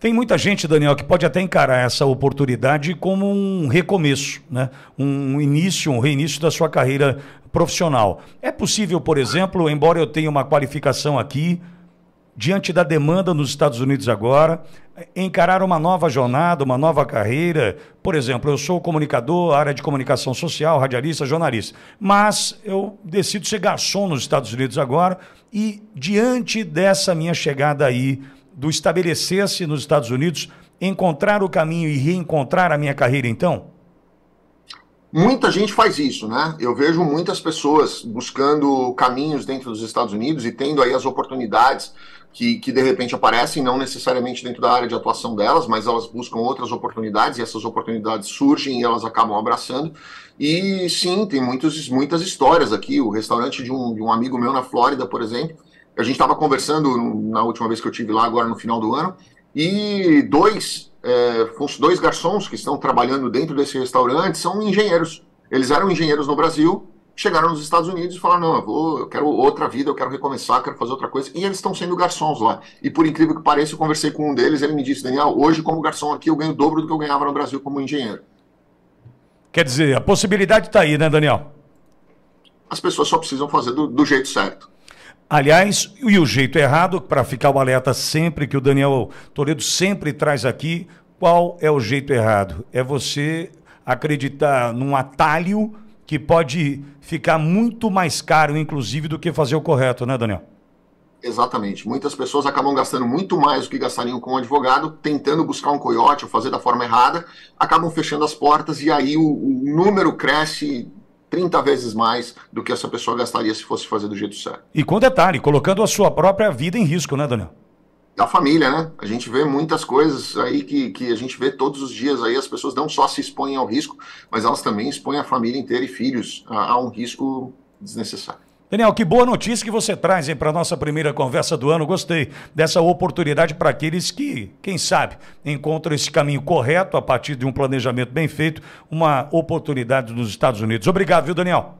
Tem muita gente, Daniel, que pode até encarar essa oportunidade como um recomeço, né? um início, um reinício da sua carreira profissional. É possível, por exemplo, embora eu tenha uma qualificação aqui, diante da demanda nos Estados Unidos agora, encarar uma nova jornada, uma nova carreira. Por exemplo, eu sou comunicador, área de comunicação social, radialista, jornalista, mas eu decido ser garçom nos Estados Unidos agora e diante dessa minha chegada aí do estabelecer-se nos Estados Unidos, encontrar o caminho e reencontrar a minha carreira então? Muita gente faz isso, né? Eu vejo muitas pessoas buscando caminhos dentro dos Estados Unidos e tendo aí as oportunidades que, que de repente aparecem, não necessariamente dentro da área de atuação delas, mas elas buscam outras oportunidades e essas oportunidades surgem e elas acabam abraçando. E sim, tem muitos, muitas histórias aqui. O restaurante de um, de um amigo meu na Flórida, por exemplo, a gente estava conversando na última vez que eu tive lá, agora no final do ano, e dois, é, dois garçons que estão trabalhando dentro desse restaurante são engenheiros. Eles eram engenheiros no Brasil, chegaram nos Estados Unidos e falaram: não, eu, vou, eu quero outra vida, eu quero recomeçar, eu quero fazer outra coisa. E eles estão sendo garçons lá. E por incrível que pareça, eu conversei com um deles, ele me disse: Daniel, hoje como garçom aqui eu ganho o dobro do que eu ganhava no Brasil como engenheiro. Quer dizer, a possibilidade está aí, né, Daniel? As pessoas só precisam fazer do, do jeito certo. Aliás, e o jeito errado, para ficar o alerta sempre, que o Daniel Toledo sempre traz aqui, qual é o jeito errado? É você acreditar num atalho que pode ficar muito mais caro, inclusive, do que fazer o correto, né, Daniel? Exatamente. Muitas pessoas acabam gastando muito mais do que gastariam com um advogado, tentando buscar um coiote ou fazer da forma errada, acabam fechando as portas e aí o, o número cresce 30 vezes mais do que essa pessoa gastaria se fosse fazer do jeito certo. E com detalhe, colocando a sua própria vida em risco, né, Daniel? da família, né? A gente vê muitas coisas aí que, que a gente vê todos os dias aí, as pessoas não só se expõem ao risco, mas elas também expõem a família inteira e filhos a, a um risco desnecessário. Daniel, que boa notícia que você traz para a nossa primeira conversa do ano. Gostei dessa oportunidade para aqueles que, quem sabe, encontram esse caminho correto a partir de um planejamento bem feito, uma oportunidade nos Estados Unidos. Obrigado, viu, Daniel?